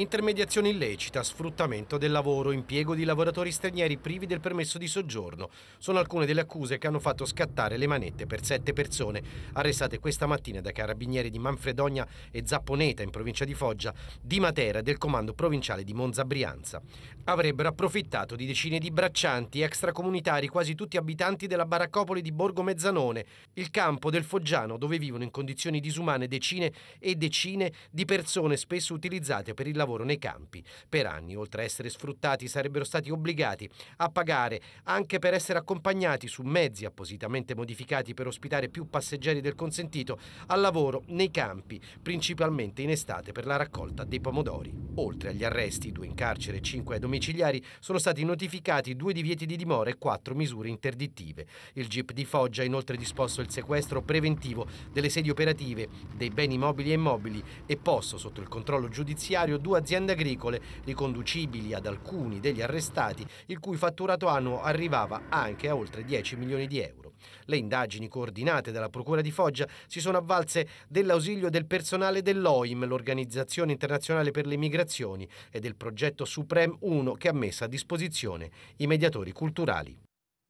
intermediazione illecita, sfruttamento del lavoro, impiego di lavoratori stranieri privi del permesso di soggiorno. Sono alcune delle accuse che hanno fatto scattare le manette per sette persone arrestate questa mattina dai carabinieri di Manfredonia e Zapponeta in provincia di Foggia, di Matera e del comando provinciale di Monza Brianza. Avrebbero approfittato di decine di braccianti extracomunitari, quasi tutti abitanti della baraccopoli di Borgo Mezzanone, il campo del Foggiano dove vivono in condizioni disumane decine e decine di persone spesso utilizzate per il lavoro lavoro nei campi. Per anni, oltre a essere sfruttati, sarebbero stati obbligati a pagare anche per essere accompagnati su mezzi appositamente modificati per ospitare più passeggeri del consentito al lavoro nei campi, principalmente in estate per la raccolta dei pomodori. Oltre agli arresti, due in carcere e cinque ai domiciliari, sono stati notificati due divieti di dimora e quattro misure interdittive. Il GIP di Foggia ha inoltre disposto il sequestro preventivo delle sedi operative, dei beni mobili e immobili e posto sotto il controllo giudiziario due due aziende agricole, riconducibili ad alcuni degli arrestati, il cui fatturato annuo arrivava anche a oltre 10 milioni di euro. Le indagini coordinate dalla Procura di Foggia si sono avvalse dell'ausilio del personale dell'OIM, l'Organizzazione Internazionale per le Migrazioni, e del progetto Supreme 1 che ha messo a disposizione i mediatori culturali.